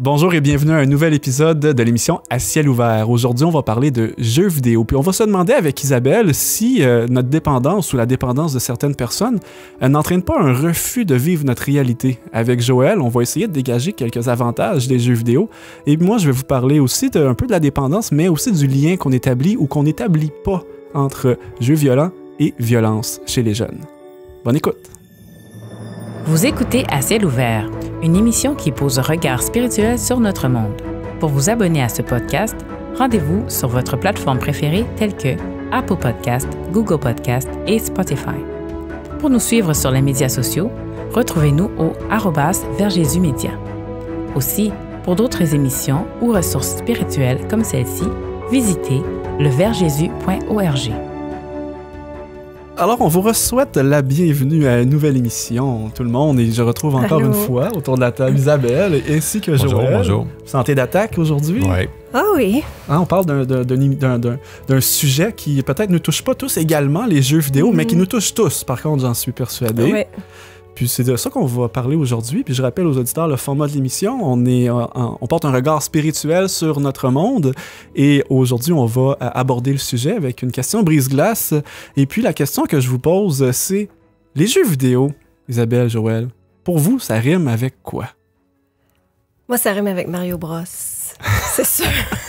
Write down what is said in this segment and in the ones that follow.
Bonjour et bienvenue à un nouvel épisode de l'émission À ciel ouvert. Aujourd'hui, on va parler de jeux vidéo. Puis on va se demander avec Isabelle si euh, notre dépendance ou la dépendance de certaines personnes n'entraîne pas un refus de vivre notre réalité. Avec Joël, on va essayer de dégager quelques avantages des jeux vidéo. Et moi, je vais vous parler aussi un peu de la dépendance, mais aussi du lien qu'on établit ou qu'on n'établit pas entre jeux violents et violence chez les jeunes. Bonne écoute! Vous écoutez À ciel ouvert, une émission qui pose un regard spirituel sur notre monde. Pour vous abonner à ce podcast, rendez-vous sur votre plateforme préférée telle que Apple Podcast, Google Podcast et Spotify. Pour nous suivre sur les médias sociaux, retrouvez-nous au arrobas vers Aussi, pour d'autres émissions ou ressources spirituelles comme celle-ci, visitez leversjesu.org. Alors, on vous souhaite la bienvenue à une nouvelle émission, tout le monde. Et je retrouve encore une fois autour de la table Isabelle ainsi que Joël. Bonjour. Santé d'attaque aujourd'hui. Oui. Ah oui. Hein, on parle d'un sujet qui peut-être ne touche pas tous également les jeux vidéo, mais mm-hmm. qui nous touche tous. Par contre, j'en suis persuadé. Oui. Puis c'est de ça qu'on va parler aujourd'hui. Puis je rappelle aux auditeurs le format de l'émission. On, est, euh, on porte un regard spirituel sur notre monde. Et aujourd'hui, on va euh, aborder le sujet avec une question brise-glace. Et puis la question que je vous pose, c'est les jeux vidéo, Isabelle, Joël, pour vous, ça rime avec quoi? Moi, ça rime avec Mario Bros. c'est sûr.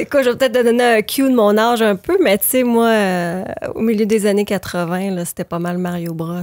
écoute, je vais peut-être te donner un cue de mon âge un peu, mais tu sais, moi, euh, au milieu des années 80, c'était pas mal Mario Bros.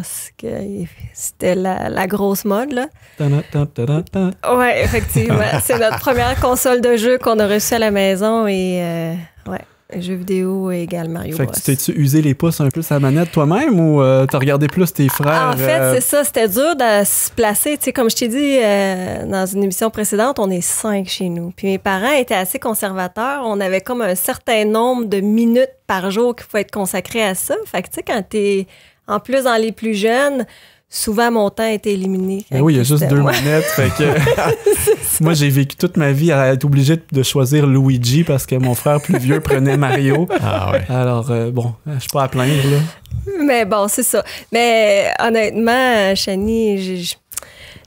c'était la, grosse mode. Là. Ouais, effectivement. c'est notre première console de jeu qu'on a reçue à la maison et. Euh, ouais. Jeux vidéo égale Mario Fait tu t'es usé les pouces un peu sa manette toi-même ou euh, t'as regardé plus tes frères? En fait, euh, c'est ça. C'était dur de se placer. Tu comme je t'ai dit euh, dans une émission précédente, on est cinq chez nous. Puis mes parents étaient assez conservateurs. On avait comme un certain nombre de minutes par jour qu'il faut être consacré à ça. Fait que tu sais, quand t'es en plus dans les plus jeunes, souvent mon temps est éliminé. Ben oui, il y a juste deux manettes. moi, j'ai vécu toute ma vie à être obligée de choisir Luigi parce que mon frère plus vieux prenait Mario. Ah Alors, euh, bon, je suis pas à plaindre. Là. Mais bon, c'est ça. Mais honnêtement, Chani,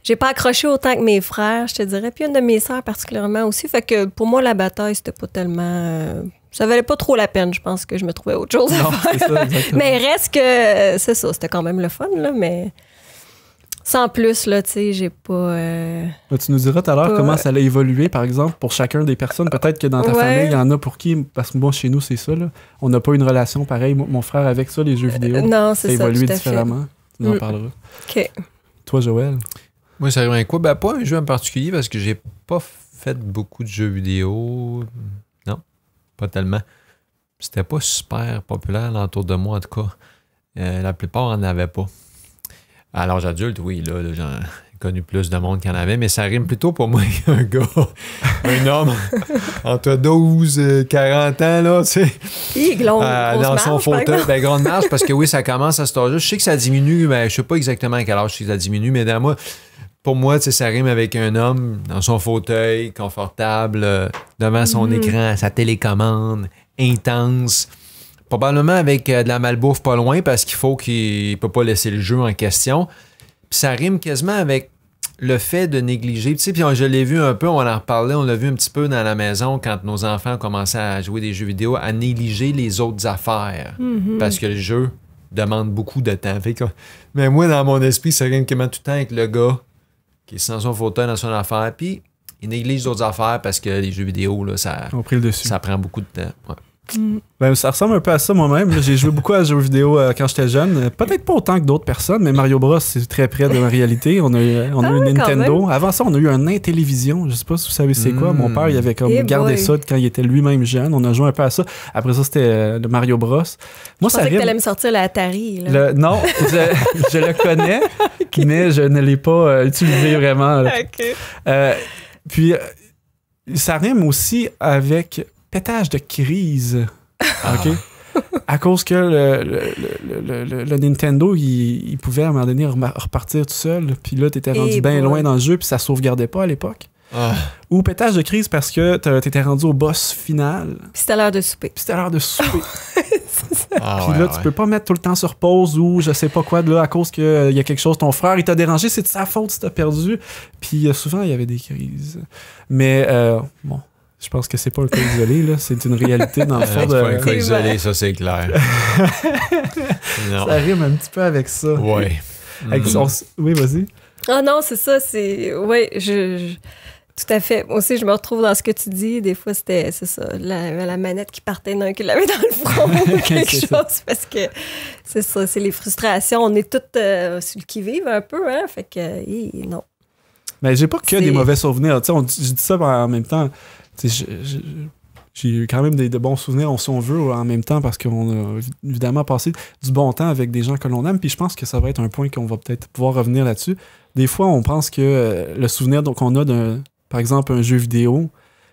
j'ai pas accroché autant que mes frères, je te dirais. Puis une de mes sœurs particulièrement aussi. Fait que pour moi, la bataille, c'était pas tellement. Ça euh, ça valait pas trop la peine, je pense que je me trouvais autre chose non, c'est Ça, mais reste que c'est ça, c'était quand même le fun là, mais sans plus, là, tu sais, j'ai pas. Euh, tu nous diras tout à l'heure comment ça allait évoluer, par exemple, pour chacun des personnes. Peut-être que dans ta famille, il y en a pour qui, parce que moi, chez nous, c'est ça, là. On n'a pas une relation pareille. Mon frère, avec ça, les jeux euh, vidéo, euh, ça évolue différemment. On en mm. parlera. Toi, Joël? Moi, ça revient un quoi? Ben, pas un jeu en particulier parce que j'ai pas fait beaucoup de jeux vidéo. Non, pas tellement. C'était pas super populaire autour de moi, en tout cas. Euh, la plupart en avaient pas. À l'âge adulte, oui, là, j'ai connu plus de monde qu'il y en avait, mais ça rime plutôt pour moi qu'un gars, un homme entre 12 et 40 ans, là, tu sais. Il euh, dans son fauteuil. Ben, grande marche, parce que oui, ça commence à se âge Je sais que ça diminue, mais je sais pas exactement à quel âge ça diminue, mais moi, pour moi, tu ça rime avec un homme dans son fauteuil, confortable, euh, devant son mm. écran, sa télécommande, intense. Probablement avec euh, de la malbouffe pas loin parce qu'il faut qu'il peut pas laisser le jeu en question. ça rime quasiment avec le fait de négliger. Tu sais, puis je l'ai vu un peu, on en reparlait, on l'a vu un petit peu dans la maison quand nos enfants commençaient à jouer des jeux vidéo, à négliger les autres affaires. Mm-hmm. Parce que le jeu demande beaucoup de temps. mais moi, dans mon esprit, ça rime quasiment tout le temps avec le gars qui est sans son fauteuil dans son affaire. Puis il néglige d'autres affaires parce que les jeux vidéo, là, ça, ça prend beaucoup de temps. Mm. Ben, ça ressemble un peu à ça moi-même. J'ai joué beaucoup à jeux vidéo euh, quand j'étais jeune. Peut-être pas autant que d'autres personnes, mais Mario Bros, c'est très près de la réalité. On a, eu euh, ah Nintendo. Avant ça, on a eu un Intellivision. Je sais pas si vous savez c'est quoi. Mon père, il avait comme eh gardé ça quand il était lui-même jeune. On a joué un peu à ça. Après ça, c'était le euh, Mario Bros. Moi, ça pensais que allais me sortir la non, je, le connais, mais je ne l'ai pas utilisé vraiment. puis, ça rime aussi avec pétage de crise. Ah. OK? à cause que le, Nintendo, il, pouvait à un moment donné repartir tout seul. Puis là, t'étais rendu eh bien loin dans le jeu, puis ça sauvegardait pas à l'époque. Ah. Ou pétage de crise parce que t'étais rendu au boss final. Puis c'était l'heure de souper. Puis c'était l'heure de souper. Ah, puis là, tu peux pas mettre tout le temps sur pause ou je sais pas quoi de là à cause qu'il euh, y a quelque chose, ton frère, il t'a dérangé, c'est de sa faute si t'as perdu. Puis euh, souvent, il y avait des crises. Mais euh, bon, je pense que c'est pas un cas isolé, là. C'est une réalité dans le euh, fond. C'est pas un cas isolé, ça, c'est clair. Ça rime un petit peu avec ça. Oui. Mm. oui, vas-y. Ah non, c'est ça, c'est. Oui, je, Tout à fait. Moi aussi, je me retrouve dans ce que tu dis. Des fois, c'était, c'est ça, la, manette qui partait d'un qui l'avait dans le front ou quelque chose. Parce que c'est ça, c'est les frustrations. On est toutes ceux qui vivent un peu, hein. Fait que, non. Mais j'ai pas que des mauvais souvenirs. Tu sais, je dis ça en même temps j'ai eu quand même des, de bons souvenirs, on, si on veut, en même temps, parce qu'on a évidemment passé du bon temps avec des gens que l'on aime. Puis je pense que ça va être un point qu'on va peut-être pouvoir revenir là-dessus. Des fois, on pense que euh, le souvenir qu'on a d'un, par exemple, un jeu vidéo,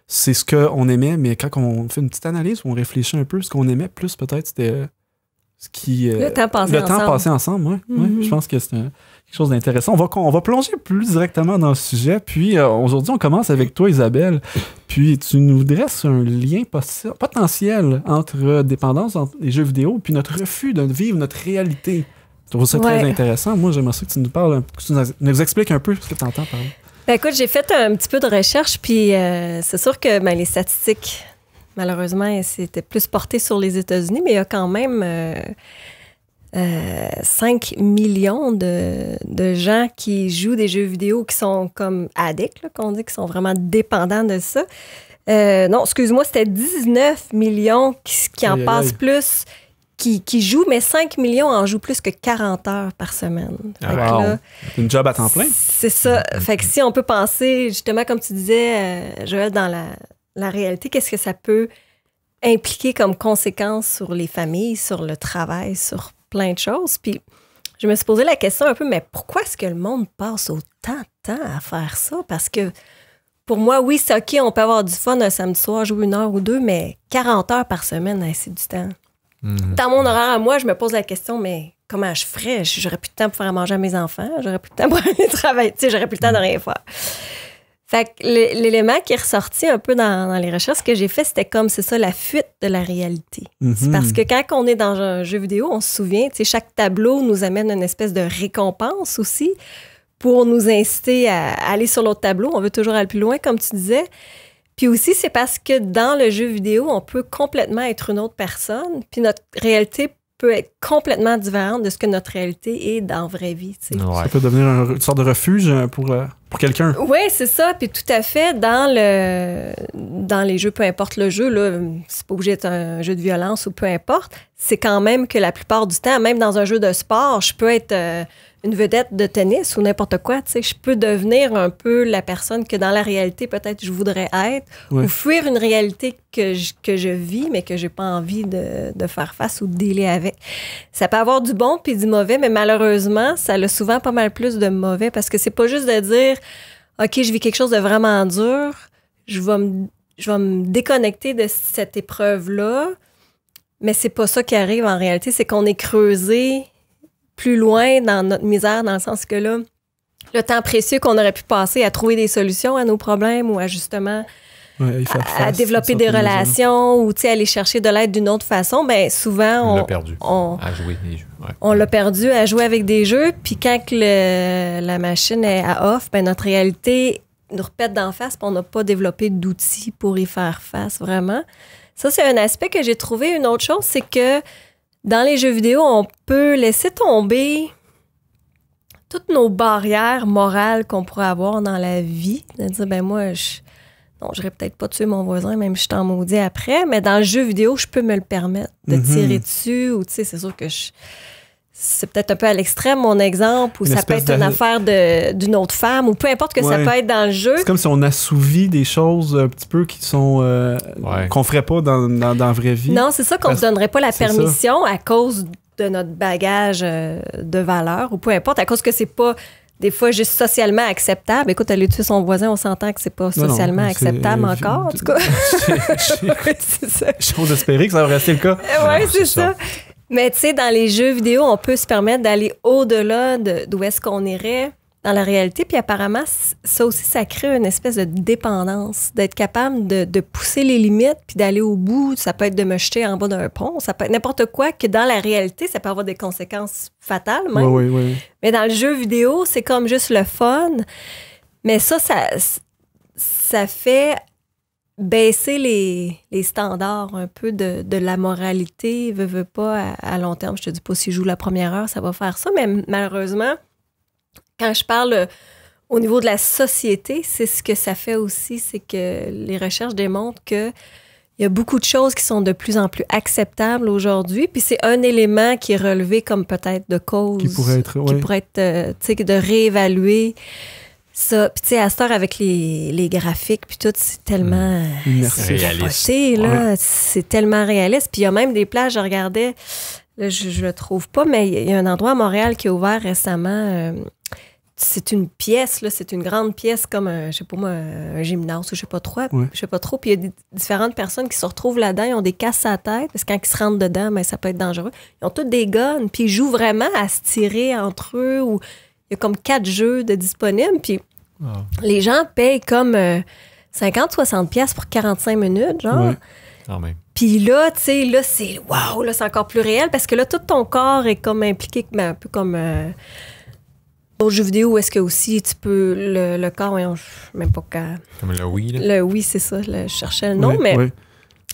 c'est ce qu'on aimait, mais quand on fait une petite analyse, ou on réfléchit un peu, ce qu'on aimait plus peut-être, c'était euh, ce qui. Euh, le temps passé le Temps passé ensemble oui. Mm-hmm. je pense que c'est un quelque chose d'intéressant. On va, plonger plus directement dans le sujet. Puis euh, aujourd'hui, on commence avec toi, Isabelle. Puis tu nous dresses un lien potentiel entre dépendance et jeux vidéo puis notre refus de vivre notre réalité. Je trouve ça très intéressant. Moi, j'aimerais ça que tu nous parles, expliques un peu ce que tu entends par Ben écoute, j'ai fait un petit peu de recherche, puis euh, c'est sûr que ben, les statistiques, malheureusement, c'était plus porté sur les États-Unis, mais il y a quand même. Euh, 5 euh, millions de, de, gens qui jouent des jeux vidéo qui sont comme addicts, qu'on dit, qui sont vraiment dépendants de ça. Euh, non, excuse-moi, c'était 19 millions qui, qui en passent plus, qui, qui, jouent, mais 5 millions en jouent plus que 40 heures par semaine. Ah, wow. Une job à temps plein. C'est ça. Fait que si on peut penser, justement, comme tu disais, euh, Joël, dans la, la réalité, qu'est-ce que ça peut impliquer comme conséquence sur les familles, sur le travail, sur plein de choses. Puis je me suis posé la question un peu, mais pourquoi est-ce que le monde passe autant de temps à faire ça? Parce que pour moi, oui, c'est OK, on peut avoir du fun un samedi soir, jouer une heure ou deux, mais 40 heures par semaine, hein, c'est du temps. Mhm. Dans mon horaire moi, je me pose la question, mais comment je ferais? J'aurais plus de temps pour faire manger à mes enfants, j'aurais plus de temps pour aller travailler, tu sais, j'aurais plus le temps de rien faire. Fait l'élément qui est ressorti un peu dans, les recherches que j'ai fait, c'était comme, c'est ça, la fuite de la réalité. C'est mhm. Parce que quand on est dans un jeu vidéo, on se souvient, tu sais, chaque tableau nous amène une espèce de récompense aussi pour nous inciter à aller sur l'autre tableau. On veut toujours aller plus loin, comme tu disais. Puis aussi, c'est parce que dans le jeu vidéo, on peut complètement être une autre personne, puis notre réalité peut être complètement différente de ce que notre réalité est dans la vraie vie. Ça peut devenir une sorte de refuge euh, pour, euh, pour quelqu'un. Oui, c'est ça. Puis tout à fait, dans, le, dans les jeux, peu importe le jeu, là, c'est pas obligé d'être un jeu de violence ou peu importe, c'est quand même que la plupart du temps, même dans un jeu de sport, je peux être... Euh, une vedette de tennis ou n'importe quoi. Tu sais, je peux devenir un peu la personne que dans la réalité, peut-être, je voudrais être ou fuir une réalité que je, vis, mais que j'ai pas envie de, faire face ou de délai avec. Ça peut avoir du bon puis du mauvais, mais malheureusement, ça a souvent pas mal plus de mauvais parce que c'est pas juste de dire, OK, je vis quelque chose de vraiment dur, je vais me, je vais me déconnecter de cette épreuve-là. Mais c'est pas ça qui arrive en réalité, c'est qu'on est creusé plus loin dans notre misère, dans le sens que là, le temps précieux qu'on aurait pu passer à trouver des solutions à nos problèmes ou à justement à, développer des relations ou aller chercher de l'aide d'une autre façon, ben souvent on, l'a perdu on, à jouer On l'a perdu à jouer avec des jeux, puis quand la machine est à off, ben notre réalité nous repète d'en face, puis on n'a pas développé d'outils pour y faire face vraiment. Ça, c'est un aspect que j'ai trouvé. Une autre chose, c'est que dans les jeux vidéo, on peut laisser tomber toutes nos barrières morales qu'on pourrait avoir dans la vie. De dire, ben moi, je non, j'aurais peut-être pas tué mon voisin, même si je t'en maudis après, mais dans le jeu vidéo, je peux me le permettre de mm-hmm. tirer dessus ou, tu sais, c'est sûr que je c'est peut-être un peu à l'extrême mon exemple, ou ça peut être une affaire d'une autre femme, ou peu importe que ça peut être dans le jeu. C'est comme si on assouvit des choses un petit peu qui sont euh, qu'on ferait pas dans, dans, la vraie vie. Non, c'est ça qu'on ne donnerait pas la permission à cause de notre bagage euh, de valeur, ou peu importe, à cause que c'est pas des fois juste socialement acceptable. Écoute, aller tuer son voisin, on s'entend que c'est pas socialement acceptable encore, en tout cas. train espérer que ça va rester le cas. Oui, c'est ça. Mais tu sais, dans les jeux vidéo, on peut se permettre d'aller au-delà d'où est-ce qu'on irait dans la réalité. Puis apparemment, ça aussi, ça crée une espèce de dépendance, d'être capable de, pousser les limites, puis d'aller au bout. Ça peut être de me jeter en bas d'un pont, ça peut être n'importe quoi, que dans la réalité, ça peut avoir des conséquences fatales même. Oui, oui, oui. Mais dans le jeu vidéo, c'est comme juste le fun. Mais ça, ça, ça fait baisser les, standards un peu de, la moralité, veut, veut pas, à, long terme. Je te dis pas si je joue la première heure, ça va faire ça, mais malheureusement, quand je parle euh, au niveau de la société, c'est ce que ça fait aussi, c'est que les recherches démontrent que il y a beaucoup de choses qui sont de plus en plus acceptables aujourd'hui, puis c'est un élément qui est relevé comme peut-être de cause, qui pourrait être, qui pourrait être, euh, de réévaluer ça. Puis tu sais, à avec les, graphiques, puis tout, c'est tellement... Mm. C'est réaliste. C'est tellement réaliste. Puis il y a même des plages, je regardais, je, le trouve pas, mais il y a un endroit à Montréal qui est ouvert récemment... Euh, c'est une pièce, là, c'est une grande pièce comme un, je sais pas moi, un gymnase ou je sais pas trop. Je sais pas trop. Puis il y a différentes personnes qui se retrouvent là-dedans, ils ont des casses à tête, parce que quand ils se rentrent dedans, ben, ça peut être dangereux. Ils ont tous des guns, puis ils jouent vraiment à se tirer entre eux ou il y a comme quatre jeux de disponibles. Puis ah. les gens payent comme 50-60 euh, pièces pour 45 minutes, genre. Puis là, tu sais, là, c'est waouh, là, c'est encore plus réel parce que là, tout ton corps est comme impliqué, mais ben, un peu comme euh, au jeu vidéo, est-ce que aussi tu peux le, le corps, sais même pas quand. Comme le oui, Le oui, c'est ça, je cherchais le nom, mais.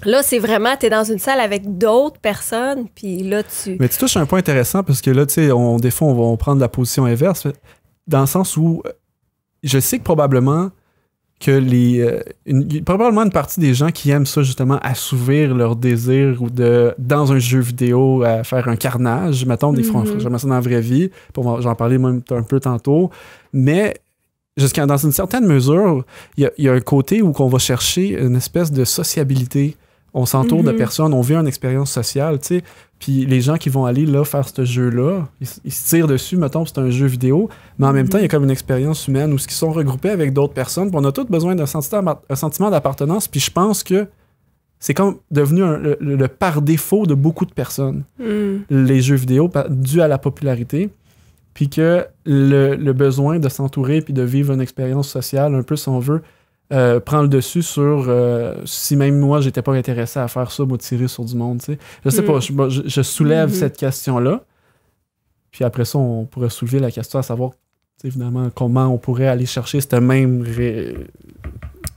Là, c'est vraiment, tu es dans une salle avec d'autres personnes, puis là, tu. Mais tu touches un point intéressant parce que là, tu sais, on, des fois, on va prendre la position inverse, dans le sens où euh, je sais que probablement que les. Euh, probablement une partie des gens qui aiment ça, justement, assouvir leur désir ou de, dans un jeu vidéo, à faire un carnage, mettons, des mm -hmm. me ça dans la vraie vie, j'en parlais même un peu tantôt, mais jusqu'à dans une certaine mesure, il y, y, a un côté où qu'on va chercher une espèce de sociabilité on s'entoure de mhm. personnes, on vit une expérience sociale, tu sais. Puis les gens qui vont aller là faire ce jeu-là, ils, se tirent dessus, mettons, c'est un jeu vidéo, mais en même temps, il y a mhm. comme une expérience humaine où ils sont regroupés avec d'autres personnes. on a tous besoin d'un sentiment d'appartenance. Puis je pense que c'est comme devenu le, par défaut de beaucoup de personnes, mhm. les jeux vidéo, dû à la popularité. Puis que le, le besoin de s'entourer puis de vivre une expérience sociale, un peu si on veut, prendre euh, prend le dessus sur euh, si même moi j'étais pas intéressé à faire ça, me tirer sur du monde. T'sais. Je sais pas, mm. je, soulève mm-hmm. cette question-là. Puis après ça, on pourrait soulever la question à savoir évidemment comment on pourrait aller chercher cette même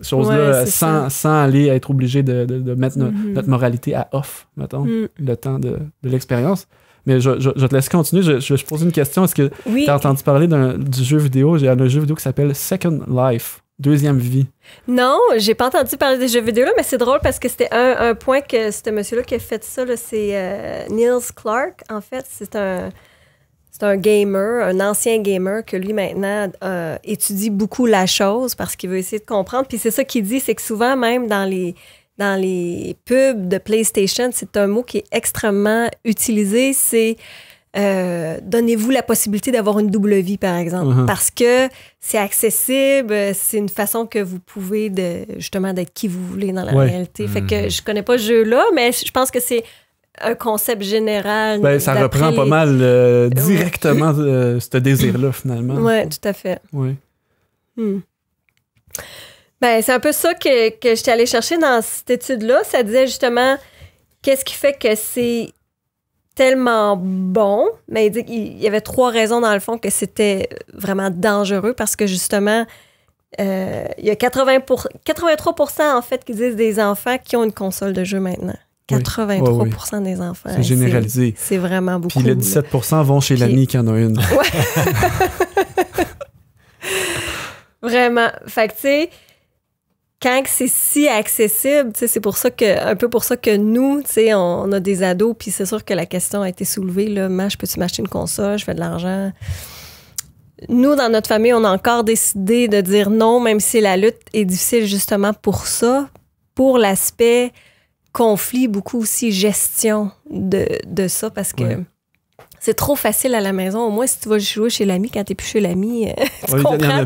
chose-là sans, sans, aller être obligé de, de, mettre mm-hmm. notre moralité à off, mettons, mm. le temps de, l'expérience. Mais je, je, te laisse continuer. Je, je pose une question. Est-ce que tu as entendu parler du jeu vidéo? J'ai un jeu vidéo qui s'appelle Second Life. Deuxième vie. Non, j'ai pas entendu parler des jeux vidéo, mais c'est drôle parce que c'était un, point que c'était monsieur-là qui a fait ça, c'est euh, Niels Clark, en fait. C'est un, un gamer, un ancien gamer que lui maintenant euh, étudie beaucoup la chose parce qu'il veut essayer de comprendre. Puis c'est ça qu'il dit, c'est que souvent même dans les, dans les pubs de PlayStation, c'est un mot qui est extrêmement utilisé. C'est euh, donnez-vous la possibilité d'avoir une double vie, par exemple, mhm. parce que c'est accessible, c'est une façon que vous pouvez de, justement d'être qui vous voulez dans la réalité. Fait que mhm. je connais pas ce jeu-là, mais je pense que c'est un concept général. Ben, ça reprend pas mal euh, directement euh, ce désir-là, finalement. Oui, tout à fait. Oui. Hmm. Ben, c'est un peu ça que, que j'étais allée chercher dans cette étude-là. Ça disait justement qu'est-ce qui fait que c'est tellement bon, mais il dit qu'il y avait trois raisons dans le fond que c'était vraiment dangereux parce que justement, euh, il y a 80 83 en fait qui disent des enfants qui ont une console de jeu maintenant. 83 des enfants. C'est généralisé. C'est vraiment beaucoup. Puis les 17 vont chez l'ami qui en a une. Ouais. vraiment. Fait que tu sais, quand c'est si accessible, c'est pour ça que un peu pour ça que nous, on, a des ados, puis c'est sûr que la question a été soulevée là, ma, je peux-tu m'acheter une console, je fais de l'argent. Nous, dans notre famille, on a encore décidé de dire non, même si la lutte est difficile justement pour ça, pour l'aspect conflit, beaucoup aussi gestion de, ça, parce que. c'est trop facile à la maison. Au moins, si tu vas jouer chez l'ami, quand t'es plus chez l'ami, tu comprends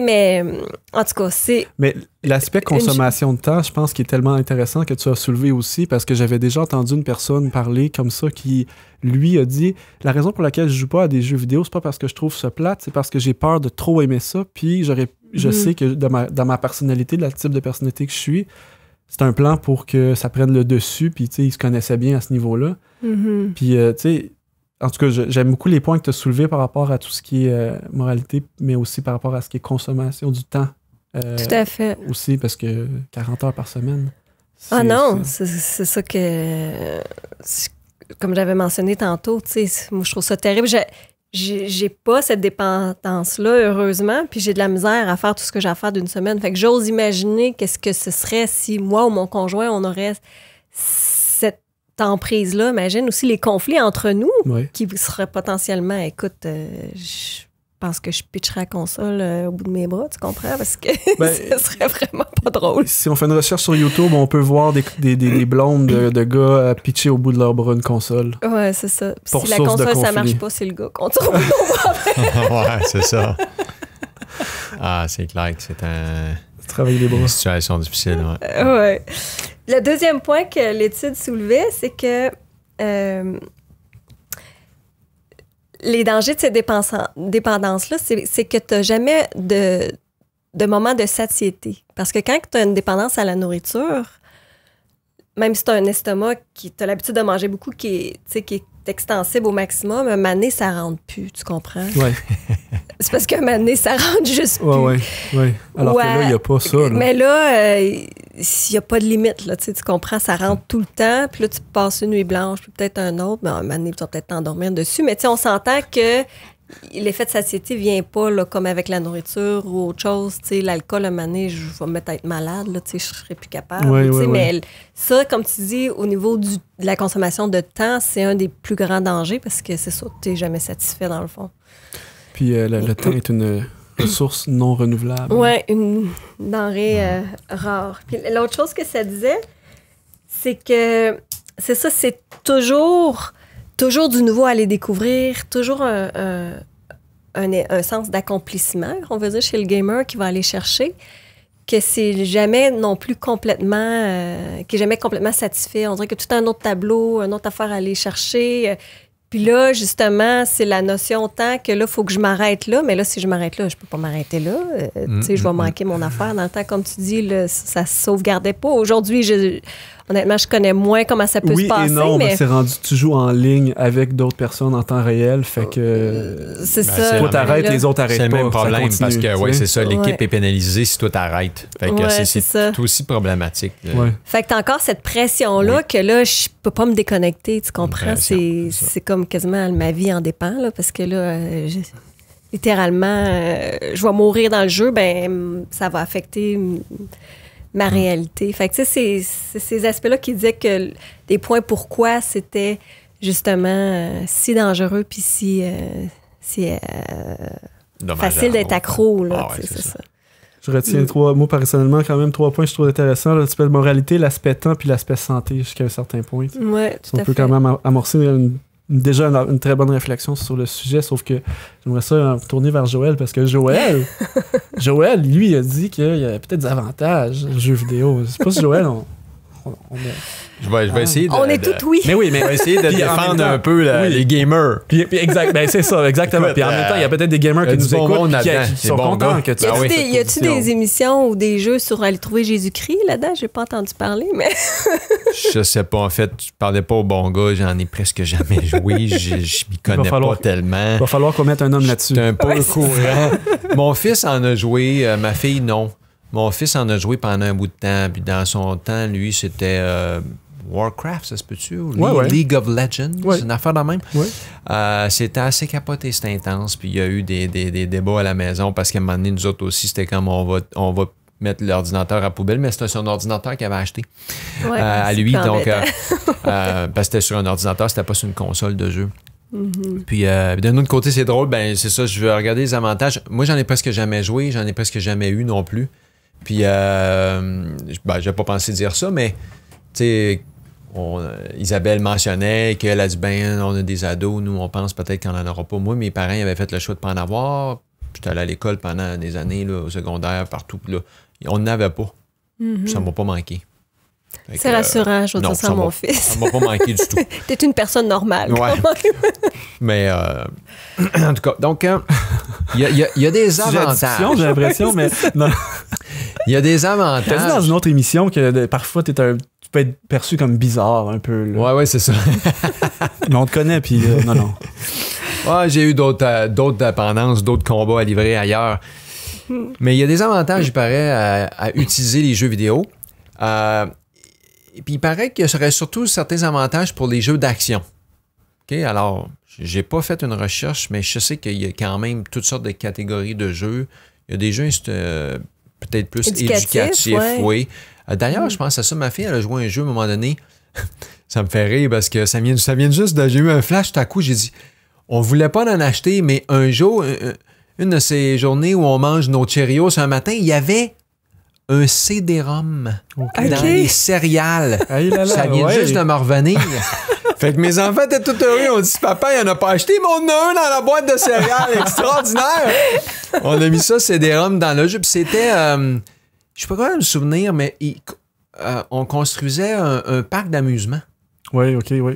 mais en tout cas, c'est. Mais l'aspect consommation de temps, je pense qu'il est tellement intéressant que tu as soulevé aussi, parce que j'avais déjà entendu une personne parler comme ça qui, lui, a dit La raison pour laquelle je joue pas à des jeux vidéo, c'est pas parce que je trouve ça plate, c'est parce que j'ai peur de trop aimer ça, puis j'aurais. Je mm. sais que dans ma, dans ma personnalité, de le type de personnalité que je suis, c'est un plan pour que ça prenne le dessus, puis tu sais, ils se connaissaient bien à ce niveau-là. Mm-hmm. Puis euh, tu sais, en tout cas, j'aime beaucoup les points que tu as soulevés par rapport à tout ce qui est euh, moralité, mais aussi par rapport à ce qui est consommation du temps. Euh, tout à fait. Aussi, parce que 40 heures par semaine. Ah non, c'est ça que. Comme j'avais mentionné tantôt, tu sais, moi, je trouve ça terrible. J'ai pas cette dépendance-là, heureusement, puis j'ai de la misère à faire tout ce que j'ai à faire d'une semaine. Fait que j'ose imaginer qu'est-ce que ce serait si moi ou mon conjoint, on aurait emprise-là, imagine aussi les conflits entre nous qui vous seraient potentiellement, écoute, euh, je pense que je pitcherais la console euh, au bout de mes bras, tu comprends? Parce que ben, ce serait vraiment pas drôle. Si on fait une recherche sur YouTube, on peut voir des, blondes de, de, gars euh, pitcher au bout de leur bras une console. Ouais, c'est ça. si la console, ça marche pas, c'est le gars qu'on Ouais, c'est ça. Ah, c'est clair que c'est un travailler les bras. Situation difficile, ouais. ouais. Le deuxième point que l'étude soulevait, c'est que euh, les dangers de ces dépendance là c'est que tu n'as jamais de, de moment de satiété. Parce que quand tu as une dépendance à la nourriture, même si tu as un estomac qui t'as l'habitude de manger beaucoup, qui qui est extensible au maximum, un mané, ça rentre plus, tu comprends? Oui. c'est parce que mané, ça rentre juste plus. Oui, oui. Alors que là, il n'y a pas ça. Mais là, euh, il n'y a pas de limite, là, tu comprends? Ça rentre tout le temps, puis là, tu passes une nuit blanche, puis peut-être un autre, mais ben, un mané, tu vas peut-être t'endormir dessus. Mais tu on s'entend que l'effet de satiété vient pas là, comme avec la nourriture ou autre chose. L'alcool, à un moment je vais me mettre à être malade, Je ne serai plus capable. mais ça, comme tu dis, au niveau du, de la consommation de temps, c'est un des plus grands dangers parce que c'est ça, tu n'es jamais satisfait dans le fond. Puis euh, le, temps est une ressource non renouvelable. Oui, une denrée euh, rare. Puis l'autre chose que ça disait, c'est que c'est ça, c'est toujours toujours du nouveau à aller découvrir, toujours euh, euh, un, sens d'accomplissement, on va dire, chez le gamer qui va aller chercher, que c'est jamais non plus complètement, euh, qui est jamais complètement satisfait. On dirait que tout un autre tableau, une autre affaire à aller chercher. Puis là, justement, c'est la notion tant que là, il faut que je m'arrête là. Mais là, si je m'arrête là, je peux pas m'arrêter là. tu sais, mm, je vais mm, mm. manquer mon affaire. Dans le temps, comme tu dis, là, ça se sauvegardait pas. Aujourd'hui, je Honnêtement, je connais moins comment ça peut se passer. Et non, mais... c'est rendu, toujours en ligne avec d'autres personnes en temps réel. Fait que. Euh, c'est ben ça. les autres arrêtent. C'est le même problème parce que, ouais, c'est ça, l'équipe est pénalisée si toi t'arrêtes. Fait que c'est aussi problématique. Fait que t'as encore cette pression-là que là, je peux pas me déconnecter. Tu comprends? C'est comme quasiment ma vie en dépend, là, parce que là, euh, littéralement, euh, je vais mourir dans le jeu, ben ça va affecter ma mm. réalité. Fait que, tu sais, c'est ces aspects-là qui disaient que des points pourquoi c'était justement euh, si dangereux puis si, euh, euh, facile d'être accro. Ah c'est ça. Je retiens trois mots personnellement, quand même, trois points que je trouve intéressants. L'aspect de moralité, l'aspect temps puis l'aspect santé jusqu'à un certain point. on peut quand même amorcer une déjà une, très bonne réflexion sur le sujet, sauf que j'aimerais ça euh, tourner vers Joël parce que Joël, Joël, lui, a dit qu'il y avait peut-être des avantages aux jeux vidéo. c'est pas si Joël, on, je vais, ah. essayer de, On est tous oui. Mais oui, mais on va essayer de défendre un peu les gamers. exact, ben c'est ça, exactement. puis en même temps, il y a euh, peut-être des gamers qui euh, nous écoutent et qui, qui sont bon contents que tu aies ah Y a-tu des émissions ou des jeux sur aller trouver Jésus-Christ là-dedans? J'ai pas entendu parler, mais. je sais pas. En fait, je parlais pas au bon gars. J'en ai presque jamais joué. Je, je m'y connais pas tellement. Il va falloir qu'on mette un homme là-dessus. un peu courant. Mon fils en a joué. Euh, ma fille, non. Mon fils en a joué pendant un bout de temps. Puis dans son temps, lui, c'était. Warcraft, ça se peut-tu? League of Legends, c'est une affaire de même. Euh, c'était assez capoté, c'était intense. Puis il y a eu des, débats à la maison parce qu'à un moment donné, nous autres aussi, c'était comme on va, on va mettre l'ordinateur à poubelle, mais c'était son ordinateur qu'il avait acheté euh, à lui. Donc, euh, parce que c'était sur un ordinateur, c'était pas sur une console de jeu. Mm-hmm. Puis d'un autre côté, c'est drôle, ben c'est ça, je veux regarder les avantages. Moi, j'en ai presque jamais joué, j'en ai presque jamais eu non plus. Puis, euh, ben, j'ai pas pensé dire ça, mais sais, euh, Isabelle mentionnait qu'elle a dit ben on a des ados, nous on pense peut-être qu'on n'en aura pas. Moi, mes parents avaient fait le choix de pas en avoir. J'étais allé à l'école pendant des années, au secondaire, partout. Là. On n'avait pas. Mhm. Ça ne m'a pas manqué. C'est euh, rassurant, je veux ça mon fils. Ça ne m'a pas manqué du tout. T'es une personne normale. mais euh, en tout cas, donc, il y, a des avantages. J'ai l'impression, mais. Il y a des avantages. T'as dit dans une autre émission que parfois, tu un peut être perçu comme bizarre un peu. Là. Ouais, c'est ça. Mais on te connaît, puis euh, non, non. Ouais, j'ai eu d'autres euh, d'autres dépendances, d'autres combats à livrer ailleurs. Mais il y a des avantages, il paraît, à, utiliser les jeux vidéo. Euh, et puis il paraît qu'il y aurait surtout certains avantages pour les jeux d'action. OK, alors, j'ai pas fait une recherche, mais je sais qu'il y a quand même toutes sortes de catégories de jeux. Il y a des jeux peut-être plus éducatifs, oui. Euh, d'ailleurs, je pense à ça, ma fille, elle a joué un jeu à un moment donné. ça me fait rire parce que ça vient, ça vient juste de. J'ai eu un flash tout à coup, j'ai dit on voulait pas en acheter, mais un jour, une de ces journées où on mange nos Cheerios un matin, il y avait un CD-ROM dans les céréales. ça vient juste de me revenir. Fait que mes enfants étaient tout heureux. On dit, papa, il n'y en a pas acheté, mais on a un dans la boîte de céréales. Extraordinaire! on a mis ça, CD-ROM, dans le jeu. Puis c'était... Euh, je peux quand même me souvenir, mais euh, on construisait un, parc d'amusement. Oui, ok, oui.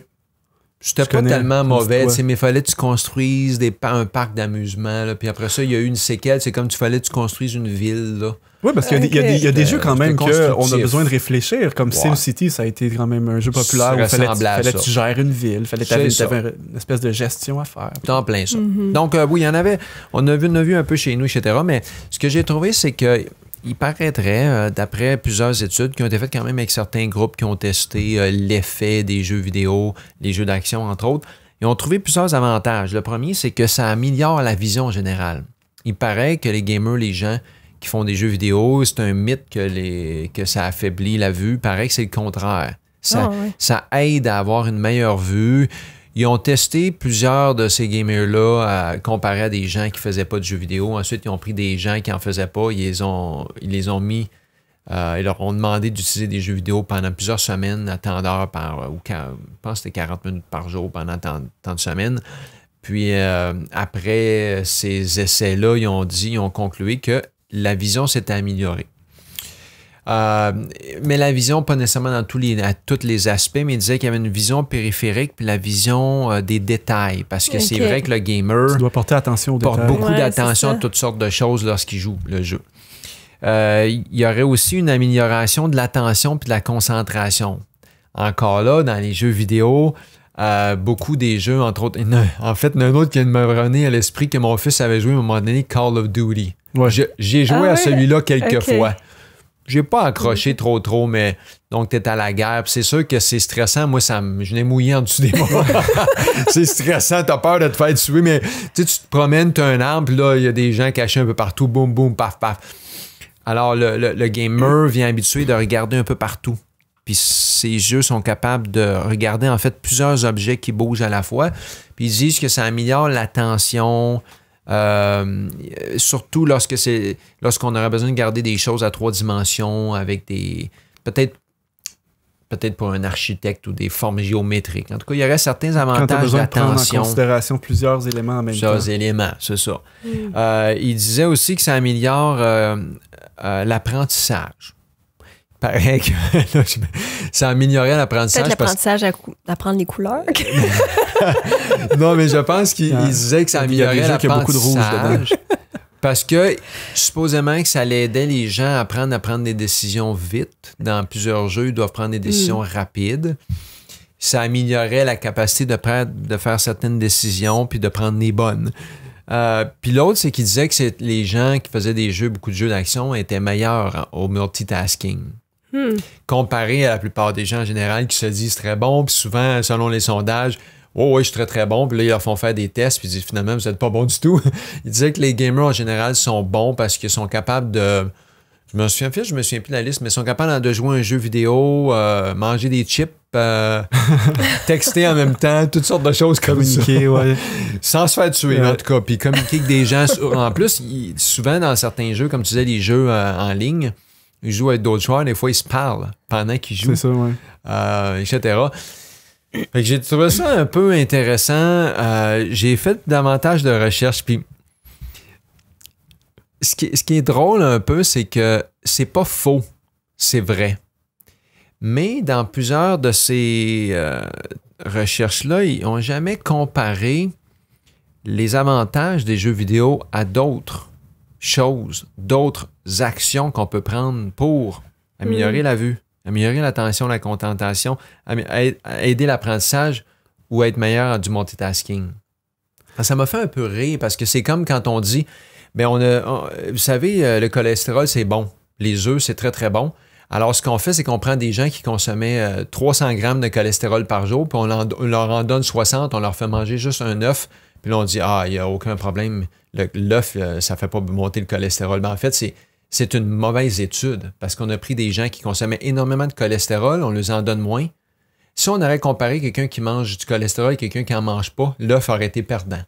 C'était pas tellement mauvais. Mais il fallait que tu construises des, un parc d'amusement. Puis après ça, il y a eu une séquelle. C'est comme tu fallait que tu construises une ville. Oui, parce qu'il y, a des jeux quand même qu'on a besoin de réfléchir. Comme Sim SimCity, ça a été quand même un jeu populaire. Il fallait, que tu gères une ville. fallait que tu avais une espèce de gestion à faire. T'en plein ça. Mm-hmm. Donc, euh, oui, il y en avait. On a vu, on a vu un peu chez nous, etc. Mais ce que j'ai trouvé, c'est que il paraîtrait, euh, d'après plusieurs études qui ont été faites quand même avec certains groupes qui ont testé euh, l'effet des jeux vidéo, les jeux d'action, entre autres, ils ont trouvé plusieurs avantages. Le premier, c'est que ça améliore la vision en général. Il paraît que les gamers, les gens qui font des jeux vidéo, c'est un mythe que, les, que ça affaiblit la vue. Il paraît que c'est le contraire. ça ah, aide à avoir une meilleure vue, ils ont testé plusieurs de ces gamers-là euh, comparés à des gens qui ne faisaient pas de jeux vidéo. Ensuite, ils ont pris des gens qui n'en faisaient pas, ils les ont, les ont mis, ils euh, leur ont demandé d'utiliser des jeux vidéo pendant plusieurs semaines, à tant d'heures par, euh, ou je pense que c'était 40 minutes par jour pendant tant, de semaines. Puis après ces essais-là, ils ont dit, ils ont conclué que la vision s'était améliorée. Euh, mais la vision, pas nécessairement dans tous les, à les aspects, mais il disait qu'il y avait une vision périphérique puis la vision euh, des détails. Parce que c'est vrai que le gamer tu porter attention porte beaucoup d'attention à toutes sortes de choses lorsqu'il joue le jeu. Euh, il y aurait aussi une amélioration de l'attention puis de la concentration. Encore là, dans les jeux vidéo, beaucoup des jeux, entre autres. y en fait, un autre qui de me revenir à l'esprit que mon fils avait joué à un moment donné Call of Duty. Ouais. J'ai joué ah à celui-là quelques fois j'ai pas accroché trop trop, mais donc t'es à la guerre. C'est sûr que c'est stressant. Moi, ça je l'ai mouillé en dessous des bras. c'est stressant, t'as peur de te faire tuer, mais tu te promènes, t'as un arbre, puis là, il y a des gens cachés un peu partout, boum, boum, paf, paf. Alors, le, gamer vient habitué de regarder un peu partout. Puis ses yeux sont capables de regarder en fait plusieurs objets qui bougent à la fois. Puis ils disent que ça améliore l'attention, euh, surtout lorsque c'est lorsqu'on aura besoin de garder des choses à trois dimensions avec des peut-être peut-être pour un architecte ou des formes géométriques. En tout cas, il y aurait certains avantages prendre en considération plusieurs éléments en même temps. éléments, c'est ça. Mm. Euh, il disait aussi que ça améliore euh, l'apprentissage. Ça améliorait c'est l'apprentissage. Peut-être l'apprentissage d'apprendre les couleurs. non, mais je pense qu'il disait que ça améliorait l'apprentissage. Parce que supposément que ça allait aider les gens à apprendre à prendre des décisions vite. Dans plusieurs jeux, ils doivent prendre des décisions mm. rapides. Ça améliorait la capacité de, prendre, de faire certaines décisions puis de prendre les bonnes. Euh, puis l'autre, c'est qu'il disait que les gens qui faisaient des jeux, beaucoup de jeux d'action, étaient meilleurs au multitasking. Hmm. Comparé à la plupart des gens en général qui se disent très bon, puis souvent, selon les sondages, Oh, oui, je suis très très bon. Puis là, ils leur font faire des tests, puis ils disent finalement, vous n'êtes pas bon du tout. ils disaient que les gamers en général sont bons parce qu'ils sont capables de. Je me souviens, je me souviens plus de la liste, mais ils sont capables de jouer un jeu vidéo, euh, manger des chips, euh, texter en même temps, toutes sortes de choses communiquer, comme Sans se faire tuer, notre en tout cas. Puis communiquer avec des gens. En plus, souvent dans certains jeux, comme tu disais, les jeux euh, en ligne, ils jouent avec d'autres joueurs, des fois ils se parlent pendant qu'ils jouent. C'est Ça, ouais. Euh, etc. j'ai trouvé ça un peu intéressant. Euh, j'ai fait davantage de recherches. Puis ce qui, est drôle un peu, c'est que c'est pas faux, c'est vrai. Mais dans plusieurs de ces euh, recherches-là, ils n'ont jamais comparé les avantages des jeux vidéo à d'autres choses, d'autres actions qu'on peut prendre pour améliorer mm. la vue, améliorer l'attention, la contentation, aider l'apprentissage ou être meilleur du multitasking. Ah, ça m'a fait un peu rire parce que c'est comme quand on dit, mais ben, on, vous savez, euh, le cholestérol, c'est bon. Les œufs, c'est très, très bon. Alors, ce qu'on fait, c'est qu'on prend des gens qui consommaient 300 euh, grammes de cholestérol par jour, puis on, leur en donne 60, on leur fait manger juste un œuf, puis on dit, ah, il n'y a aucun problème, l'œuf, euh, ça ne fait pas monter le cholestérol. Mais ben, en fait, c'est une mauvaise étude parce qu'on a pris des gens qui consommaient énormément de cholestérol, on les en donne moins. Si on aurait comparé quelqu'un qui mange du cholestérol et quelqu'un qui n'en mange pas, l'œuf aurait été perdant.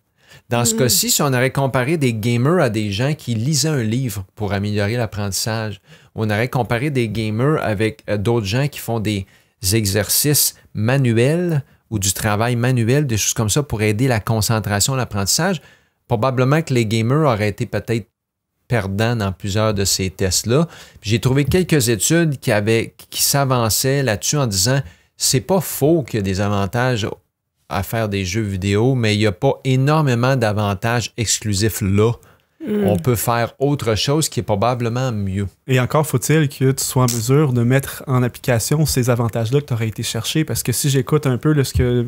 Dans ce mm. cas-ci, si on aurait comparé des gamers à des gens qui lisaient un livre pour améliorer l'apprentissage, on aurait comparé des gamers avec euh, d'autres gens qui font des exercices manuels ou du travail manuel, des choses comme ça pour aider la concentration, l'apprentissage, probablement que les gamers auraient été peut-être perdants dans plusieurs de ces tests-là. J'ai trouvé quelques études qui, s'avançaient là-dessus en disant c'est pas faux qu'il y a des avantages à faire des jeux vidéo, mais il n'y a pas énormément d'avantages exclusifs là on peut faire autre chose qui est probablement mieux. Et encore faut-il que tu sois en mesure de mettre en application ces avantages-là que tu aurais été chercher. Parce que si j'écoute un peu ce que